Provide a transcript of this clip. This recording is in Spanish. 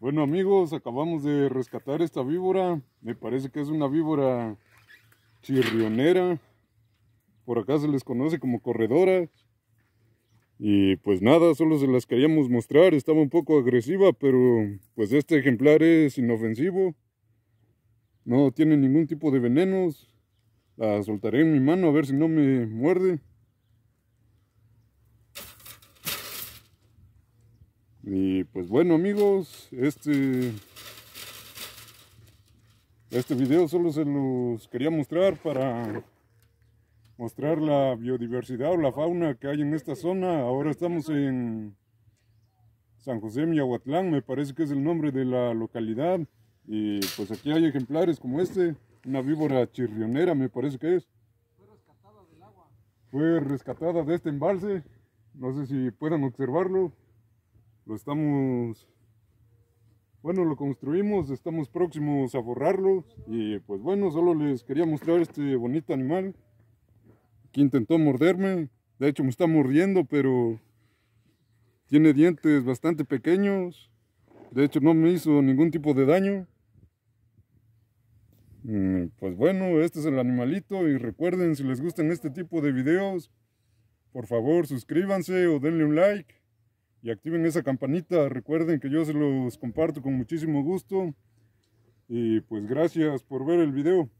Bueno amigos, acabamos de rescatar esta víbora. Me parece que es una víbora chirrionera. Por acá se les conoce como corredora Y pues nada, solo se las queríamos mostrar. Estaba un poco agresiva, pero pues este ejemplar es inofensivo. No tiene ningún tipo de venenos. La soltaré en mi mano a ver si no me muerde. Y pues bueno amigos, este, este video solo se los quería mostrar para mostrar la biodiversidad o la fauna que hay en esta zona. Ahora estamos en San José Miahuatlán, me parece que es el nombre de la localidad. Y pues aquí hay ejemplares como este, una víbora chirrionera me parece que es. Fue rescatada del agua. Fue rescatada de este embalse, no sé si puedan observarlo. Lo estamos, bueno, lo construimos, estamos próximos a forrarlo y pues bueno, solo les quería mostrar este bonito animal que intentó morderme. De hecho me está mordiendo, pero tiene dientes bastante pequeños. De hecho no me hizo ningún tipo de daño. Mm, pues bueno, este es el animalito y recuerden si les gustan este tipo de videos, por favor suscríbanse o denle un like y activen esa campanita. Recuerden que yo se los comparto con muchísimo gusto. Y pues gracias por ver el video.